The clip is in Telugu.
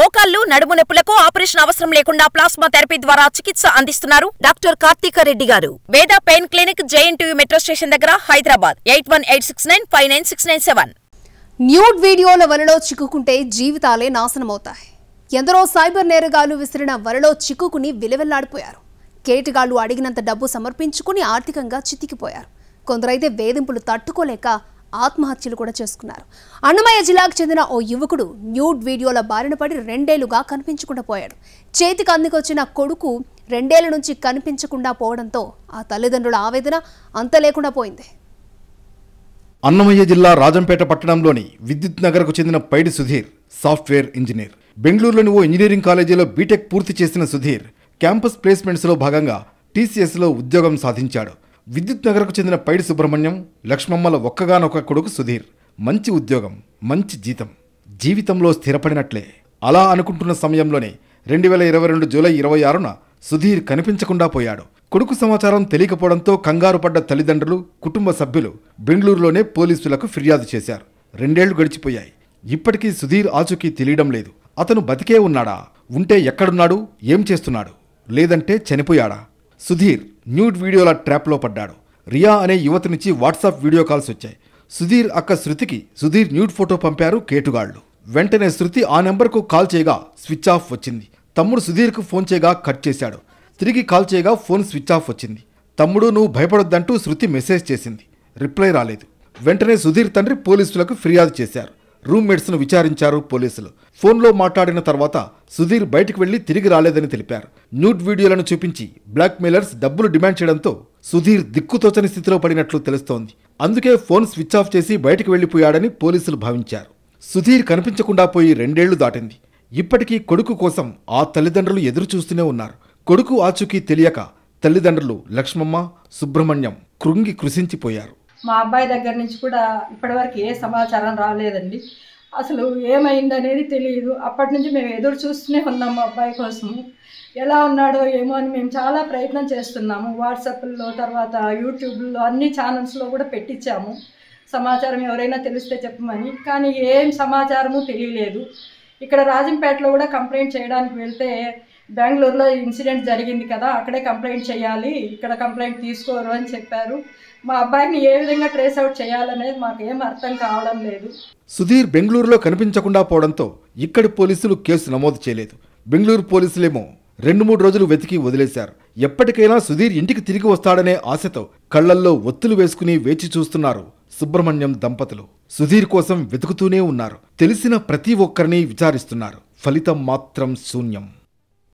మోకాళ్లు నడుము నొప్పులకు ఆపరేషన్ అవసరం లేకుండా ప్లాస్మా థెరపీ ద్వారా చికిత్స అందిస్తున్నారు డాక్టర్ కార్తీక రెడ్డి గారు Veda pain clinic JNTU metro station దగ్గర Hyderabad eight one eight six nine five nine six nine seven nude వీడియోల వలలో చిక్కుకుంటే జీవితాలే నాశనమవుతాయి ఎందరో సైబర్ నేరగాళ్లు విసిరిన వలలో చిక్కుకుని విలవెల్లాడిపోయారు కేటగాళ్లు అడిగినంత డబ్బు సమర్పించుకుని ఆర్థికంగా చితికిపోయారు కొందరైతే వేధింపులు తట్టుకోలేక ఆత్మహత్యలు కూడా చేసుకున్నారు అన్నమయ్య జిల్లాకు చెందిన ఓ యువకుడు న్యూడ్ వీడియోల బారిన పడి రెండేళ్లుగా కనిపించకుండా పోయాడు చేతికి అందుకొచ్చిన కొడుకు రెండేళ్ల నుంచి కనిపించకుండా పోవడంతో ఆ తల్లిదండ్రుల ఆవేదన అంత లేకుండా పోయింది అన్నమయ్య జిల్లా రాజంపేట పట్టణంలోని విద్యుత్ నగర్కు చెందిన పైడి సుధీర్ సాఫ్ట్వేర్ ఇంజనీర్ బెంగళూరులోని ఓ ఇంజనీరింగ్ కాలేజీలో బీటెక్ పూర్తి చేసిన సుధీర్ క్యాంపస్ ప్లేస్మెంట్స్లో భాగంగా టీసీఎస్లో ఉద్యోగం సాధించాడు విద్యుత్ నగర్కు చెందిన పైడి సుబ్రహ్మణ్యం లక్ష్మమ్మల ఒక్కగానొక్క కొడుకు సుధీర్ మంచి ఉద్యోగం మంచి జీతం జీవితంలో స్థిరపడినట్లే అలా అనుకుంటున్న సమయంలోనే రెండు వేల ఇరవై రెండు జూలై ఇరవై ఆరున సుధీర్ కనిపించకుండా పోయాడు కొడుకు సమాచారం తెలియకపోవడంతో కంగారు పడ్డ తల్లిదండ్రులు కుటుంబ సభ్యులు బెంగళూరులోనే పోలీసులకు ఫిర్యాదు చేశారు రెండేళ్లు గడిచిపోయాయి ఇప్పటికీ సుధీర్ ఆచూకీ తెలియడం లేదు అతను బతికే ఉన్నాడా ఉంటే ఎక్కడున్నాడు ఏం చేస్తున్నాడు లేదంటే చనిపోయాడా సుధీర్ న్యూడ్ వీడియోల ట్రాప్లో పడ్డాడు రియా అనే యువతి నుంచి వాట్సాప్ వీడియో కాల్స్ వచ్చాయి సుధీర్ అక్క శృతికి సుధీర్ న్యూడ్ ఫోటో పంపారు కేటుగాళ్లు వెంటనే శృతి ఆ నెంబర్కు కాల్ చేయగా స్విచ్ ఆఫ్ వచ్చింది తమ్ముడు సుధీర్కు ఫోన్ చేయగా కట్ చేశాడు తిరిగి కాల్ చేయగా ఫోన్ స్విచ్ ఆఫ్ వచ్చింది తమ్ముడు నువ్వు భయపడొద్దంటూ శృతి మెసేజ్ చేసింది రిప్లై రాలేదు వెంటనే సుధీర్ తండ్రి పోలీసులకు ఫిర్యాదు చేశారు రూమ్మేట్స్ను విచారించారు పోలీసులు ఫోన్లో మాట్లాడిన తర్వాత సుధీర్ బయటకు వెళ్లి తిరిగి రాలేదని తెలిపారు న్యూట్ వీడియోలను చూపించి బ్లాక్మెయిలర్స్ డబ్బులు డిమాండ్ చేయడంతో సుధీర్ దిక్కుతోచని స్థితిలో పడినట్లు తెలుస్తోంది అందుకే ఫోన్ స్విచ్ ఆఫ్ చేసి బయటకు వెళ్లిపోయాడని పోలీసులు భావించారు సుధీర్ కనిపించకుండా పోయి రెండేళ్లు దాటింది ఇప్పటికీ కొడుకు కోసం ఆ తల్లిదండ్రులు ఎదురు చూస్తూనే ఉన్నారు కొడుకు ఆచూకీ తెలియక తల్లిదండ్రులు లక్ష్మమ్మ సుబ్రహ్మణ్యం కృంగి కృషించిపోయారు మా అబ్బాయి దగ్గర నుంచి కూడా ఇప్పటివరకు ఏ సమాచారం రాలేదండి అసలు ఏమైందనేది తెలియదు అప్పటి నుంచి మేము ఎదురు చూస్తూనే ఉన్నాం మా అబ్బాయి కోసము ఎలా ఉన్నాడో ఏమో అని మేము చాలా ప్రయత్నం చేస్తున్నాము వాట్సాప్లో తర్వాత యూట్యూబ్లో అన్ని ఛానల్స్లో కూడా పెట్టించాము సమాచారం ఎవరైనా తెలిస్తే చెప్పమని కానీ ఏం సమాచారము తెలియలేదు ఇక్కడ రాజంపేటలో కూడా కంప్లైంట్ చేయడానికి వెళ్తే బెంగళూరులో ఇన్సిడెంట్ జరిగింది కదా అక్కడే కంప్లైంట్ చేయాలి ఇక్కడ కంప్లైంట్ తీసుకోరు అని చెప్పారు మా అబ్బాయిని ఏ విధంగా ట్రేస్ అవుట్ చేయాలనేది మాకేం అర్థం కావడం లేదు సుధీర్ బెంగళూరులో కనిపించకుండా పోవడంతో ఇక్కడి పోలీసులు కేసు నమోదు చేయలేదు బెంగళూరు పోలీసులేమో రెండు మూడు రోజులు వెతికి వదిలేశారు ఎప్పటికైనా సుధీర్ ఇంటికి తిరిగి వస్తాడనే ఆశతో కళ్లల్లో ఒత్తులు వేసుకుని వేచి చూస్తున్నారు సుబ్రహ్మణ్యం దంపతులు సుధీర్ కోసం వెతుకుతూనే ఉన్నారు తెలిసిన ప్రతి ఒక్కరిని విచారిస్తున్నారు ఫలితం మాత్రం శూన్యం